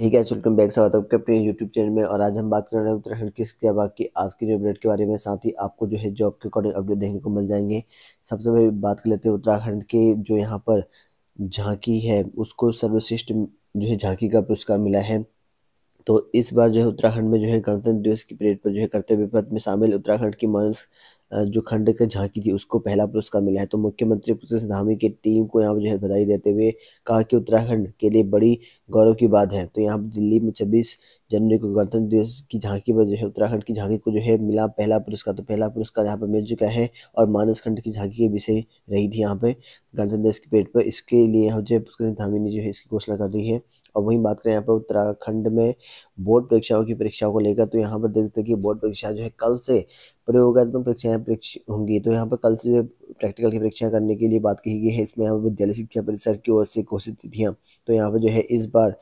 ही gas welcome back स्वागत है आपके अपने यूट्यूब चैनल में और आज हम बात कर रहे हैं उत्तराखंड की इसके बाद की आज की न्यू अपडेट के बारे में साथ ही आपको जो है जॉब के अकॉर्डिंग अपडेट देखने को मिल जाएंगे सबसे पहले बात कर लेते हैं उत्तराखंड के जो यहाँ पर झांकी है उसको सर्वश्रेष्ठ जो है झांकी का पुरस्कार मिला है तो इस बार जो है उत्तराखंड में जो है गणतंत्र दिवस की परेड पर जो है कर्तव्य पथ में शामिल उत्तराखंड की मानस जो खंड के झांकी थी उसको पहला पुरस्कार मिला है तो मुख्यमंत्री पुत्र धामी की टीम को यहाँ पर जो है बधाई देते हुए कहा कि उत्तराखंड के लिए बड़ी गौरव की बात है तो यहाँ पर दिल्ली में छब्बीस जनवरी को गणतंत्र दिवस की झांकी पर जो है उत्तराखंड की झांकी को जो है मिला पहला पुरस्कार तो पहला पुरस्कार यहाँ पर मिल चुका है और मानस खंड की झांकी के विषय रही थी यहाँ पर गणतंत्र दिवस की परेड पर इसके लिए यहाँ जो है पुष्कर धामी ने जो है इसकी घोषणा कर दी है और वहीं बात करें यहाँ पर उत्तराखंड में बोर्ड परीक्षाओं की परीक्षाओं को लेकर तो यहाँ पर देख सकते हैं कि बोर्ड परीक्षा जो है कल से प्रयोगात्मक परीक्षाएं परीक्षा होंगी तो यहाँ पर कल से जो प्रैक्टिकल की परीक्षा करने के लिए बात कही गई है इसमें यहाँ पर विद्यालय शिक्षा परिसर की ओर से घोषित तिथियाँ तो यहाँ पर जो है इस बार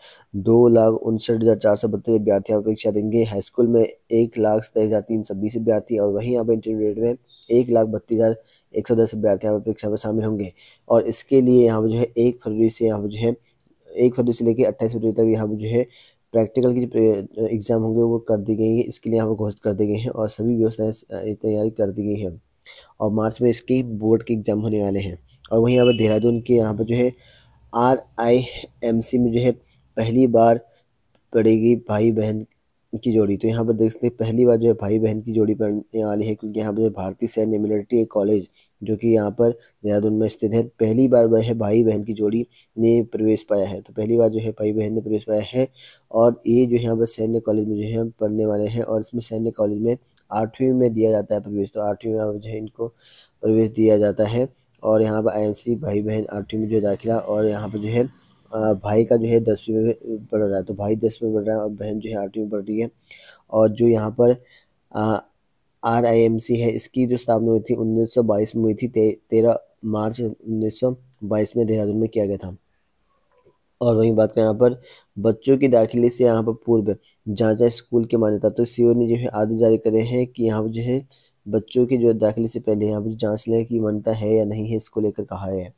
दो लाख उनसठ हज़ार चार सौ बत्तीस अभ्यर्थी परीक्षा देंगे हाईस्कूल में एक लाख सताईस हज़ार तीन सौ बीस अभ्यर्थी और वहीं यहाँ पर इंटरमीडिएट में एक लाख बत्तीस हज़ार एक सौ दस अभ्यर्थी यहाँ पर परीक्षा में शामिल होंगे और इसके लिए यहाँ पर जो है एक फरवरी से यहाँ पर जो है एक फरवरी से लेकर अट्ठाईस फरवरी तक यहाँ पर जो है प्रैक्टिकल की एग्ज़ाम होंगे वो कर दी गई है इसके लिए यहाँ पर घोषित कर दी गई है और सभी व्यवस्थाएँ तैयारी कर दी गई हैं और मार्च में इसके बोर्ड के एग्ज़ाम होने वाले हैं और वहीं यहाँ पर देहरादून के यहाँ पर जो है आर आई एम सी में जो है पहली बार पड़ेगी भाई बहन की जोड़ी तो यहाँ पर देख सकते हैं पहली बार जो है भाई बहन की जोड़ी पढ़ने वाली है क्योंकि यहाँ पर भारतीय सैन्य मिलिट्री कॉलेज जो कि यहाँ पर देहरादून में स्थित है पहली बार वह है भाई बहन की जोड़ी ने प्रवेश पाया है तो पहली बार जो है भाई बहन ने प्रवेश पाया है और ये जो है यहाँ पर सैन्य कॉलेज में जो है पढ़ने वाले हैं और इसमें सैन्य कॉलेज में आठवीं में दिया जाता है प्रवेश तो आठवीं में जो है इनको प्रवेश दिया जाता है और यहाँ पर आई भाई बहन आठवीं में जो है दाखिला और यहाँ पर जो है भाई का जो है दसवीं में पढ़ रहा है तो भाई दसवीं में पढ़ रहा है और बहन जो है आठवीं में पढ़ रही है और जो यहाँ पर आर आई एम सी है इसकी जो स्थापना हुई थी 1922 में हुई थी तेरह मार्च 1922 में देहरादून में किया गया था और वहीं बात करें यहाँ पर बच्चों की दाखिले से यहाँ पर पूर्व जांचा स्कूल की मान्यता तो सीओ ने जो है आदेश जारी करे हैं कि यहाँ पर जो है बच्चों के जो दाखिले से पहले यहाँ पर जाँच लें कि मान्यता है या नहीं है इसको लेकर कहा है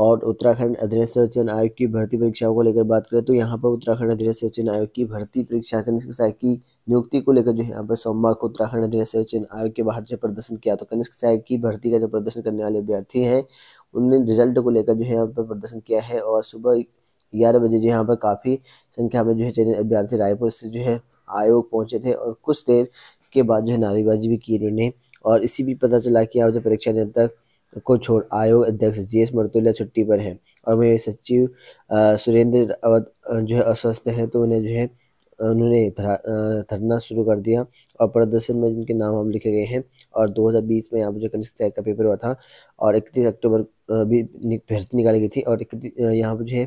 और उत्तराखंड अधीन सेवचयन आयोग की भर्ती परीक्षाओं को लेकर बात करें तो यहाँ पर उत्तराखंड अधीन सेवचयन आयोग की भर्ती परीक्षा कनिष्क साय की नियुक्ति को लेकर जो है यहाँ पर सोमवार को उत्तराखंड अधीन सेवचयन आयोग के बाहर जो प्रदर्शन किया तो कनिष्क साय की भर्ती का जो प्रदर्शन करने वाले अभ्यर्थी हैं उनने रिजल्ट को लेकर जो है यहाँ पर प्रदर्शन किया है और सुबह ग्यारह बजे जो यहाँ पर काफ़ी संख्या में जो है चयनित अभ्यर्थी रायपुर से जो है आयोग पहुँचे थे और कुछ देर के बाद जो है नारेबाजी भी की इन्होंने और इसी भी पता चला कि आज जो परीक्षा ने को छोड़ आयोग अध्यक्ष जी एस मरतुल्ला छुट्टी पर हैं और मेरे सचिव सुरेंद्र अवध जो है अस्वस्थ हैं तो उन्हें जो है उन्होंने धरना शुरू कर दिया और प्रदर्शन में जिनके नाम हम लिखे गए हैं और 2020 में यहाँ पर जो कनिष्ठ त्याग का पेपर हुआ था और इकतीस अक्टूबर भी भर्ती निकाली गई थी और यहाँ पर जो है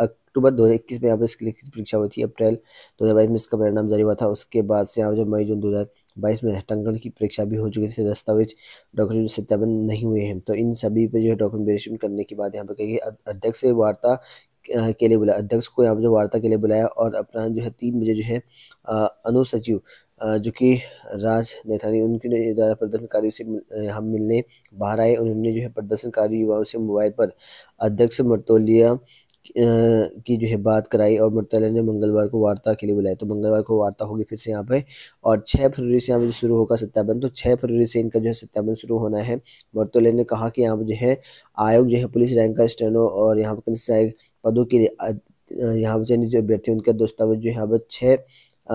अक्टूबर 2021 में यहाँ पर इसकी लिखित परीक्षा हुई थी अप्रैल 2022 में इसका परिणाम जारी हुआ था उसके बाद से यहाँ पर जो मई जून दो बाईस में हस्तांकन की परीक्षा भी हो चुकी थी दस्तावेज डॉक्यूमेंट सत्यापन नहीं हुए हैं तो इन सभी पे जो है डॉक्यूमेंटेशन करने के बाद यहाँ पर कहिए अध्यक्ष से वार्ता के लिए बुलाया अध्यक्ष को यहाँ पर जो वार्ता के लिए बुलाया और अपना जो है तीन बजे जो है अनुसचिव जो कि राज नेथानी उनके द्वारा प्रदर्शनकारियों से यहाँ मिलने बाहर आए उन्होंने जो है प्रदर्शनकारी युवाओं से मोबाइल पर अध्यक्ष मर्तोलिया की जो है बात कराई और मरतला ने मंगलवार को वार्ता के लिए बुलाया तो मंगलवार को वार्ता होगी फिर से यहाँ पे और 6 फरवरी से यहाँ पर शुरू होगा सत्यापन तो 6 फरवरी से इनका जो है सत्यापन शुरू होना है मरतले ने कहा कि यहाँ पर जो है आयोग जो है पुलिस रैंक का स्टेनो और यहाँ पर पदों के लिए यहाँ पर चयनित जो अभ्यर्थी उनका दस्तावेज जो यहाँ पर छः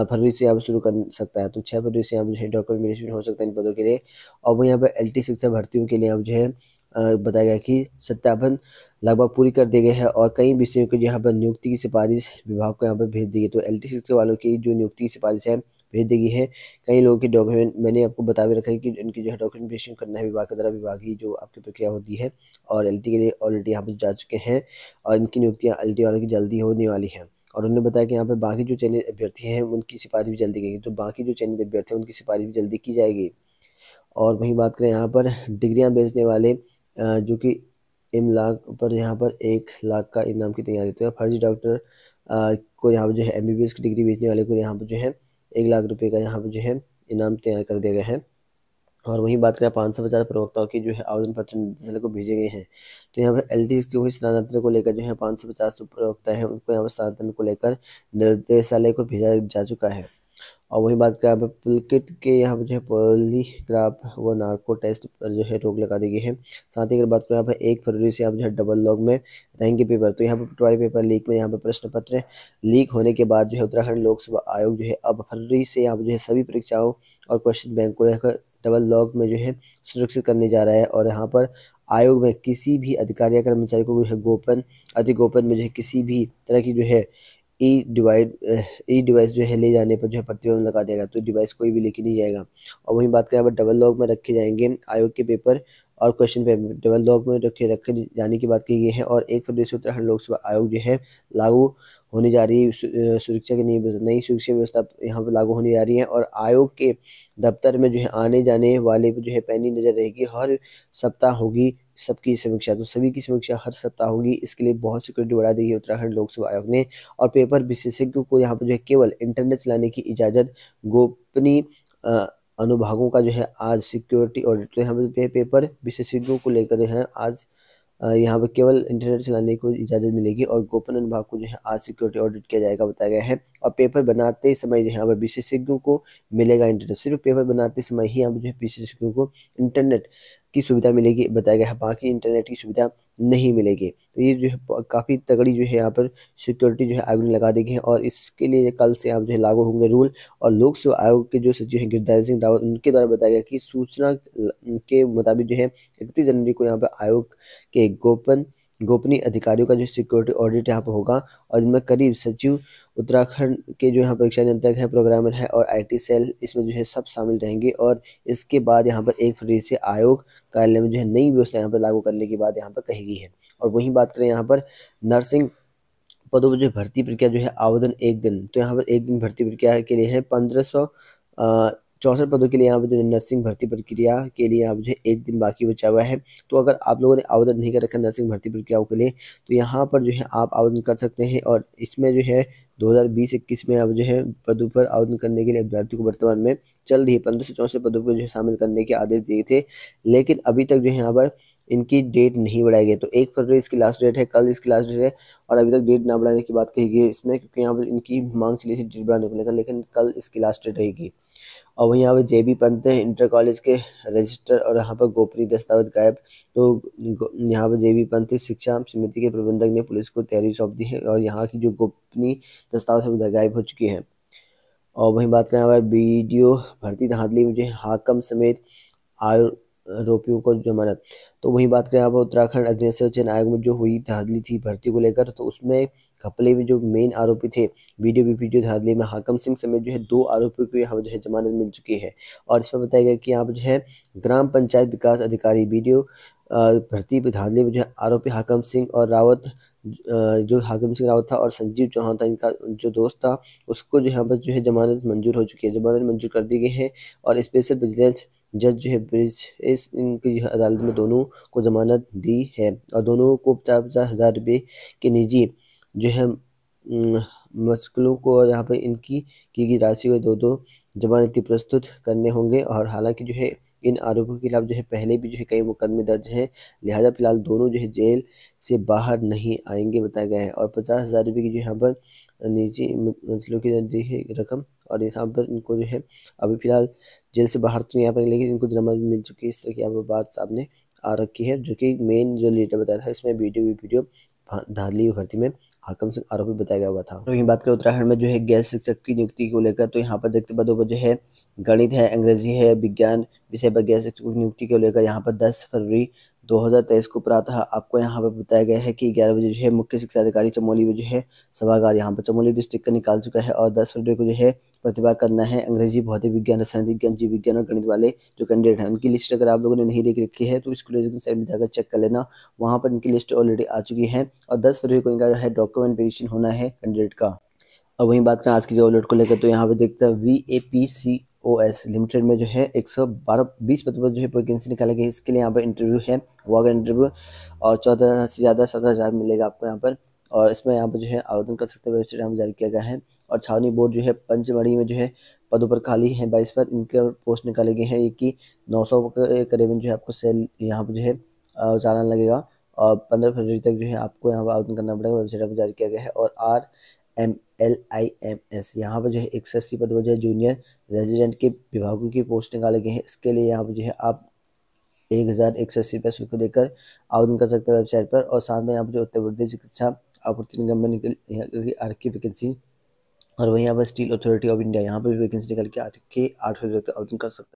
फरवरी से यहाँ पर शुरू कर सकता है तो छः फरवरी से यहाँ पर जो है डॉक्यूमेंट हो सकता है इन पदों के लिए और वो यहाँ पर एल शिक्षा भर्तियों के लिए आप जो है बताया गया कि सत्यापन लगभग पूरी कर दिए गए हैं और कई विषयों के यहाँ पर नियुक्ति की सिफारिश विभाग को यहाँ पर भेज दी गई तो एल टी वालों की जो नियुक्ति की सिफारिश है भेज दी गई है कई लोगों के डॉक्यूमेंट मैंने आपको बता भी रखा है कि इनकी जो है डॉक्यूमेंटेशन करना है विभाग के द्वारा विभागीय जो आपकी प्रक्रिया होती है और एल के लिए ऑलरेडी यहाँ पर जा चुके हैं और इनकी नियुक्तियाँ एल वालों की जल्दी होने वाली हैं और उन्होंने बताया कि यहाँ पर बाकी जो चयनित अभ्यर्थी हैं उनकी सिफारिश भी जल्दी की तो बाकी जो चयनित अभ्यर्थी हैं उनकी सिफारिश भी जल्दी की जाएगी और वहीं बात करें यहाँ पर डिग्रियाँ बेचने वाले जो कि लाख पर यहाँ पर एक लाख का इनाम की तैयारी तो फर्जी डॉक्टर को यहाँ पर जो है एम की डिग्री बेचने वाले को यहाँ पर जो है एक लाख रुपये का यहाँ पर जो है इनाम तैयार कर दिया गया है और वहीं बात करें पाँच सौ पचास प्रवक्ताओं की जो है आवेदन पत्र निदेशालय को भेजे गए हैं तो यहाँ पर एल टी की स्थानांतरण को लेकर जो है पाँच सौ पचास प्रवक्ता है उनको यहाँ पर स्थानांतरण को लेकर निदेशालय को भेजा जा चुका है और वही बात करें यहाँ पर किट के यहाँ पर जो है पॉलीग्राफ व नार्को टेस्ट पर जो है रोक लगा दी गई है साथ ही अगर बात करें यहाँ पर एक फरवरी से यहाँ जो है डबल लॉग में रहेंगे पेपर तो यहाँ पर पटवारी पेपर लीक में यहाँ पर प्रश्न पत्र लीक होने के बाद जो है उत्तराखंड लोक सेवा आयोग जो है अब फरवरी से यहाँ जो है सभी परीक्षाओं और क्वेश्चन बैंक को रहकर डबल लॉग में जो है सुरक्षित करने जा रहा है और यहाँ पर आयोग में किसी भी अधिकारी या कर्मचारी को जो है गोपन अति गोपन में जो है किसी भी तरह की जो है ई डिवाइड ई डिवाइस जो है ले जाने पर जो है प्रतिबंध लगा देगा तो डिवाइस कोई भी लेके नहीं जाएगा और वहीं बात करें अब डबल लॉग में रखे जाएंगे आयोग के पेपर और क्वेश्चन पेपर डबल लॉग में रखे रखे जाने की बात की गई है और एक प्रदेश से उत्तराखंड लोक सेवा आयोग जो है लागू होने जा रही है सुरक्षा की नई नई सुरक्षा व्यवस्था यहाँ पर लागू होने जा रही है और आयोग के दफ्तर में जो है आने जाने वाले पर जो है पैनी नज़र रहेगी हर सप्ताह होगी सबकी समीक्षा तो सभी की समीक्षा हर सप्ताह होगी इसके लिए बहुत सिक्योरिटी बढ़ा दी है उत्तराखंड लोक सेवा आयोग ने और पेपर विशेषज्ञों को यहाँ पर जो है केवल इंटरनेट चलाने की इजाज़त गोपनीय अनुभागों का जो है आज सिक्योरिटी ऑडिट तो यहाँ पे पेपर विशेषज्ञों को लेकर जो है आज यहाँ पर केवल इंटरनेट चलाने को इजाज़त मिलेगी और गोपन अनुभाग को जो है आज सिक्योरिटी ऑडिट किया जाएगा बताया गया है और पेपर बनाते समय जो है यहाँ पर विशेषज्ञों को मिलेगा इंटरनेट सिर्फ पेपर बनाते समय ही यहाँ पर जो है विशेषज्ञों को इंटरनेट की सुविधा मिलेगी बताया गया है बाकी इंटरनेट की सुविधा नहीं मिलेगी तो ये जो है काफ़ी तगड़ी जो है यहाँ पर सिक्योरिटी जो है आयोग ने लगा दी गई है और इसके लिए कल से आप जो है लागू होंगे रूल और लोक सेवा आयोग के जो सचिव हैं गिरधारी सिंह रावत उनके द्वारा बताया गया कि सूचना के मुताबिक जो है इकतीस जनवरी को यहाँ पर आयोग के गोपन गोपनीय अधिकारियों का जो सिक्योरिटी ऑडिट यहाँ पर होगा और इनमें करीब सचिव उत्तराखंड के जो यहाँ परीक्षा नियंत्रक है प्रोग्रामर है और आईटी सेल इसमें जो है सब शामिल रहेंगे और इसके बाद यहाँ पर एक फरवरी से आयोग कार्यालय में जो है नई व्यवस्था यहाँ पर लागू करने की बात यहाँ पर कही गई है और वहीं बात करें यहाँ पर नर्सिंग पदों पर जो भर्ती प्रक्रिया जो है आवेदन एक दिन तो यहाँ पर एक दिन भर्ती प्रक्रिया के लिए है पंद्रह सौ चौंसठ पदों के लिए यहाँ पर जो नर्सिंग भर्ती प्रक्रिया के लिए यहाँ पर जो है एक दिन बाकी बचा हुआ है तो अगर आप लोगों ने आवेदन नहीं कर रखा नर्सिंग भर्ती प्रक्रियाओं के लिए तो यहाँ पर जो है आप आवेदन कर सकते हैं और इसमें जो है 2020-21 में अब जो है पदों पर आवेदन करने के लिए अभ्यर्थियों को वर्तमान में चल रही पंद्रह सौ चौंसठ पदों पर जो है शामिल करने के आदेश दिए थे लेकिन अभी तक जो है यहाँ पर इनकी डेट नहीं बढ़ाई गई तो एक फरवरी इसकी लास्ट डेट है कल इसकी लास्ट डेट है और अभी तक डेट ना बढ़ाने की बात कही गई इसमें क्योंकि यहाँ पर इनकी मांग चली थी डेट बढ़ाने को लेकर लेकिन कल इसकी लास्ट डेट रहेगी और वहीं यहाँ पर जे बी पंत हैं इंटर कॉलेज के रजिस्टर और यहाँ पर गोपनीय दस्तावेज गायब तो यहाँ पर जे बी पंत शिक्षा समिति के प्रबंधक ने पुलिस को तैयारी सौंप दी है और यहाँ की जो गोपनीय दस्तावेज है गायब हो चुकी है और वहीं बात करें हमारे बी डी ओ भर्ती धांधली में जो हाकम समेत आयु आरोपियों को जमाना तो वही बात करें आप उत्तराखंड अध्यक्ष चयन आयोग में जो हुई धांधली थी भर्ती को लेकर तो उसमें घपले में जो मेन आरोपी थे वीडियो भी वीडियो धांधली में हाकम सिंह समेत जो है दो आरोपियों को यहाँ जो है जमानत मिल चुकी है और इसमें बताया गया कि यहाँ जो है ग्राम पंचायत विकास अधिकारी वीडियो भर्ती धांधली में जो है आरोपी हाकम सिंह और रावत जो हाकम सिंह रावत था और संजीव चौहान था इनका जो दोस्त था उसको जो यहाँ पर जो है जमानत मंजूर हो चुकी है जमानत मंजूर कर दी गई है और स्पेशल विजिलेंस जज जो है ब्रिज इस इनकी अदालत में दोनों को जमानत दी है और दोनों को पचास पचास हज़ार रुपये के निजी जो है मुश्किलों को यहाँ पर इनकी की गई राशि में दो दो जमानती प्रस्तुत करने होंगे और हालांकि जो है इन आरोपों के खिलाफ जो है पहले भी जो है कई मुकदमे दर्ज हैं लिहाजा फिलहाल दोनों जो है जेल से बाहर नहीं आएंगे बताया गया है और पचास हज़ार रुपये की जो यहाँ पर निजी मंजिलों की है रकम और यहाँ पर इनको जो है अभी फिलहाल जेल से बाहर तो यहाँ पाएंगे लेकिन इनको जमानत मिल चुकी है इस तरह की यहाँ पर बात सामने आ रखी है जो कि मेन जो लीडर बताया था इसमें वीडियो वीडियो धांधली भर्ती में हाकम सिंह आरोपी बताया गया हुआ था तो यही बात करें उत्तराखंड में जो है गैस शिक्षक की नियुक्ति को लेकर तो यहाँ पर देखते पदों पर जो है गणित है अंग्रेजी है विज्ञान विषय पर गैस शिक्षक नियुक्ति को लेकर यहाँ पर दस फरवरी 2023 को प्रातः आपको यहाँ पर बताया गया है कि ग्यारह बजे जो है मुख्य शिक्षा अधिकारी चमोली में जो है सभागार यहाँ पर चमोली डिस्ट्रिक्ट का निकाल चुका है और 10 फरवरी को जो है प्रतिभा करना है अंग्रेजी भौतिक विज्ञान रसायन विज्ञान जीव विज्ञान और गणित वाले जो कैंडिडेट हैं उनकी लिस्ट अगर आप लोगों ने नहीं देख रखी है तो स्कूल एजुकेशन साइड में जाकर चेक कर लेना वहाँ पर इनकी लिस्ट ऑलरेडी आ चुकी है और दस फरवरी को इनका जो है डॉक्यूमेंट वेरिएशन होना है कैंडिडेट का अब वहीं बात करें आज की जो अलर्ट को लेकर तो यहाँ पे देखते हैं V A P C O S limited में जो है एक सौ बारह बीस पद पर जो है वैकेंसी निकाली गई इसके लिए यहाँ पर इंटरव्यू है वॉक इंटरव्यू और चौदह से ज़्यादा सत्रह हज़ार मिलेगा आपको यहाँ पर और इसमें यहाँ पर जो है आवेदन कर सकते हैं वेबसाइट यहाँ जारी किया गया है और छावनी बोर्ड जो है पंचमढ़ी में जो है पदों पर खाली है बाईस पद इनके पोस्ट निकाले गए हैं ये कि नौ सौ के करीबन जो है आपको सेल यहाँ पर जो है जाना लगेगा और पंद्रह फरवरी तक जो है आपको यहाँ पर आवेदन करना पड़ेगा वेबसाइट पर जारी किया गया है और R M L I M S यहाँ पर जो है एक सौ अस्सी पद पर जो है जूनियर रेजिडेंट के विभागों की पोस्ट निकाले गए हैं इसके लिए यहाँ पर जो है आप एक हज़ार एक सौ अस्सी रुपये शुल्क देकर आवेदन कर सकते हैं वेबसाइट पर और साथ में यहाँ पर जो उत्तर प्रदेश चिकित्सा आपूर्ति निगम में निकल आर की वैकेंसी और वहीं यहाँ पर स्टील अथॉरिटी ऑफ इंडिया यहाँ पर भी वैकेंसी निकल के आठ के आठ आवेदन कर सकते हैं